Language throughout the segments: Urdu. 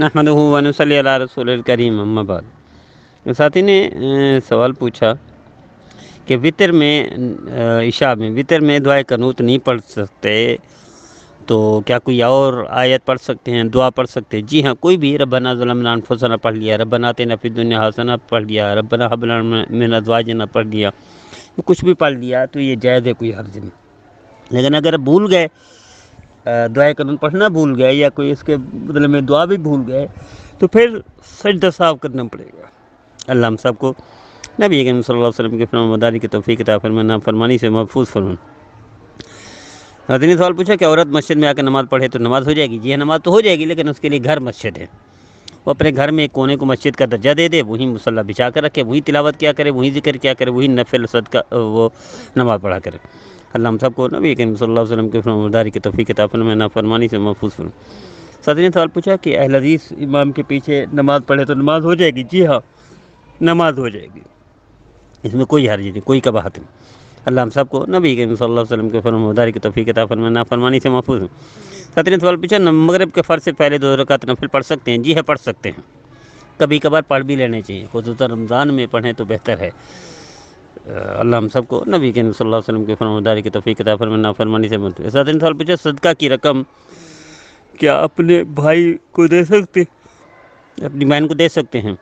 نحمد ون صلی اللہ علیہ رسول الکریم بعد ساتھی نے سوال پوچھا کہ وطر میں عشاء میں وطر میں دعائے قنوت نہیں پڑھ سکتے تو کیا کوئی اور آیت پڑھ سکتے ہیں دعا پڑھ سکتے ہیں جی ہاں کوئی بھی ربنا ظلم المنان پڑھ لیا ربنا تین فی دنیا حسنا پڑھ لیا ربنا حبن من ازواجنا پڑھ لیا کچھ بھی پڑھ لیا تو یہ جائز ہے کوئی حرض میں لیکن اگر بھول گئے دعا قدن پڑھنا بھول گئے یا کوئی اس کے بدلے میں دعا بھی بھول گئے تو پھر سجدہ صاف کرنا پڑے گا اللہ ہم صاحب کو نبی کریم صلی اللہ علیہ وسلم فرم مداری کی توفیق عطا فرمانا فرمانی سے محفوظ حضرت نے سوال پوچھا کہ عورت مسجد میں آ کے نماز پڑھے تو نماز ہو جائے گی یہ جی ہاں، نماز تو ہو جائے گی لیکن اس کے لیے گھر مسجد ہے وہ اپنے گھر میں ایک کونے کو مسجد کا درجہ دے دے وہیں مسلح بچھا بچا کر رکھے وہیں تلاوت کیا کرے وہیں ذکر کیا کرے وہیں نفل صدقہ وہ نماز پڑھا کرے اللہ ہم سب کو نبی کریم صلی اللہ علیہ وسلم کے کی الداری عطا فرمائے میں نافرمانی سے محفوظ ساتھی نے سوال پوچھا کہ اہل حدیث امام کے پیچھے نماز پڑھے تو نماز ہو جائے گی جی ہاں نماز ہو جائے گی اس میں کوئی حرج نہیں کوئی کباہت نہیں اللہ ہم سب کو نبی کریم صلی اللہ علیہ وسلم کے فرمداری کی توفیق عطا فرمائے میں نافرمانی سے محفوظ ہوں نے سوال پوچھا مغرب کے فرض سے پہلے دو رکعت نفل پڑھ سکتے ہیں جی ہاں پڑھ سکتے ہیں کبھی کبھار پڑھ بھی لینے چاہیے خصوصاً رمضان میں پڑھیں تو بہتر ہے اللہ ہم سب کو نبی کے صلی اللہ علیہ وسلم کے فرمداری کی تویقی قطع پر فرمانی سے پوچھے صدقہ کی رقم کیا اپنے بھائی کو دے سکتے اپنی بہن کو دے سکتے ہیں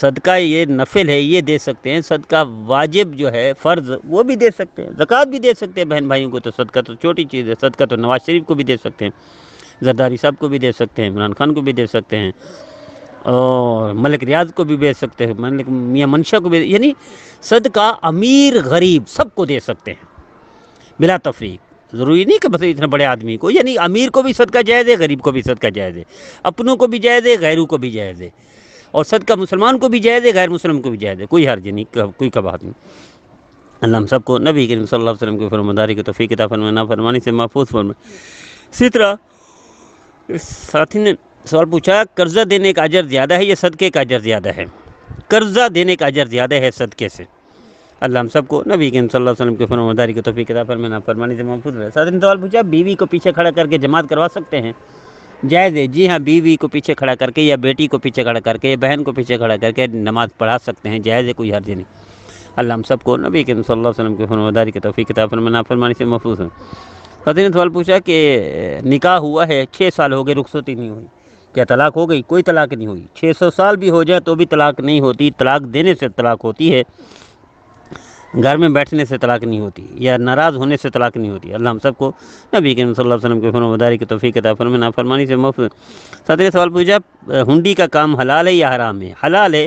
صدقہ یہ نفل ہے یہ دے سکتے ہیں صدقہ واجب جو ہے فرض وہ بھی دے سکتے ہیں زکوٰۃ بھی دے سکتے ہیں بہن بھائیوں کو تو صدقہ تو چھوٹی چیز ہے صدقہ تو نواز شریف کو بھی دے سکتے ہیں زرداری صاحب کو بھی دے سکتے ہیں عمران خان کو بھی دے سکتے ہیں اور ملک ریاض کو بھی بیچ سکتے ہیں ملک میاں منشا کو یعنی صدقہ امیر غریب سب کو دے سکتے ہیں بلا تفریق ضروری نہیں کہ بس اتنے بڑے آدمی کو یعنی امیر کو بھی صدقہ جائز ہے غریب کو بھی صدقہ جائز ہے اپنوں کو بھی جائز ہے غیروں کو بھی جائز ہے اور صدقہ مسلمان کو بھی جائز ہے غیر مسلم کو بھی جائز ہے کوئی حرج نہیں کوئی بات نہیں اللہ ہم سب کو نبی کریم صلی اللہ علیہ وسلم کے فرمداری کو توفیق عطا فنمنا فرمانی سے محفوظ فرمائے اسی طرح ساتھی نے سوال پوچھا قرضہ دینے کا اجر زیادہ ہے یا صدقے کا اجر زیادہ ہے قرضہ دینے کا اجر زیادہ ہے صدقے سے اللہ ہم سب کو نبی کے صلی اللہ علیہ وسلم کے فن داری مداری کے توفیق کتاب فرمانا میں سے محفوظ رہے ساتھ نے سوال پوچھا بیوی کو پیچھے کھڑا کر کے جماعت کروا سکتے ہیں جائز ہے جی ہاں بیوی کو پیچھے کھڑا کر کے یا بیٹی کو پیچھے کھڑا کر کے بہن کو پیچھے کھڑا کر کے نماز پڑھا سکتے ہیں جائز ہے کوئی حرج نہیں اللہ ہم سب کو نبی کے صلی اللہ علیہ وسلم کے فن داری مداری کے توفیق کتاب فرمانا فرمانی سے محفوظ رہوں نے سوال پوچھا کہ نکاح ہوا ہے چھ سال ہو گئے رخصتی نہیں ہوئی کیا طلاق ہو گئی کوئی طلاق نہیں ہوئی چھ سو سال بھی ہو جائے تو بھی طلاق نہیں ہوتی طلاق دینے سے طلاق ہوتی ہے گھر میں بیٹھنے سے طلاق نہیں ہوتی یا ناراض ہونے سے طلاق نہیں ہوتی اللہ ہم سب کو نبی کریم صلی اللہ علیہ وسلم کے مداری کی توفیق کے فرمائے نافرمانی سے مفت صدر سوال پوچھا ہنڈی کا کام حلال ہے یا حرام ہے حلال ہے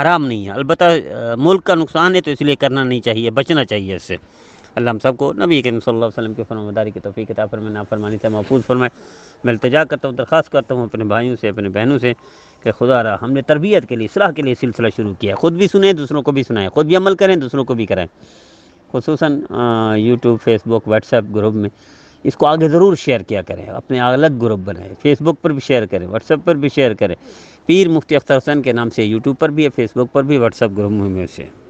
حرام نہیں ہے البتہ ملک کا نقصان ہے تو اس لیے کرنا نہیں چاہیے بچنا چاہیے اس سے اللہ ہم سب کو نبی کریم صلی اللہ علیہ وسلم کے فرما مداری کی توفیق کتاب پر میں سے محفوظ فرمائے میں التجا کرتا ہوں درخواست کرتا ہوں اپنے بھائیوں سے اپنے بہنوں سے کہ خدا را ہم نے تربیت کے لیے اصلاح کے لیے سلسلہ شروع کیا خود بھی سنیں دوسروں کو بھی سنائیں خود بھی عمل کریں دوسروں کو بھی کرائیں خصوصاً YouTube Facebook WhatsApp group میں اس کو آگے ضرور شیئر کیا کریں اپنے الگ گروپ بنائیں فیس بک پر بھی شیئر کریں واٹس ایپ پر بھی شیئر کریں پیر مفتی اختر حسین کے نام سے یوٹیوب پر بھی ہے فیس بک پر بھی واٹس ایپ گروپ میں سے